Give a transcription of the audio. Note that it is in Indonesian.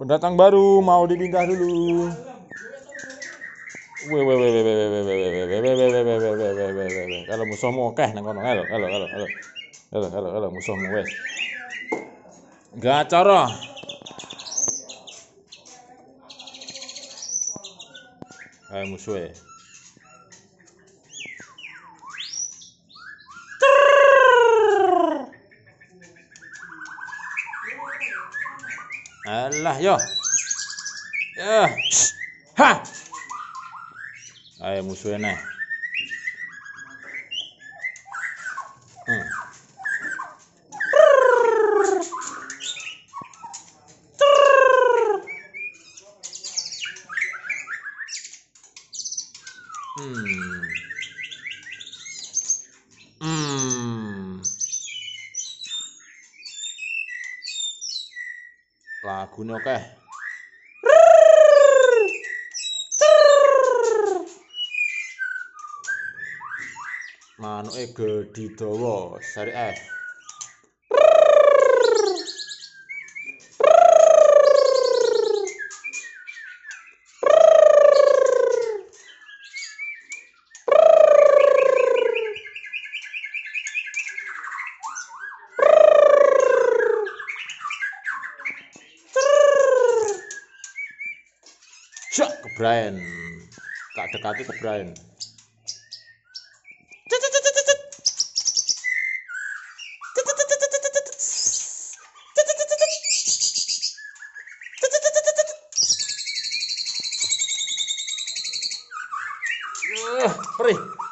Pendatang baru mau dipindah dulu. Weh weh weh weh weh weh weh weh weh weh weh weh weh weh weh weh weh kalau mau keh nang kono halo halo halo halo halo halo halo mau wes gak cara ayo musuh eh. hala yo. Ya. Ha. ay hmm. Hmm. lagu ini oke manuk e gedhi seri F Jok ke Brian. Tak dekati ke Brian. perih.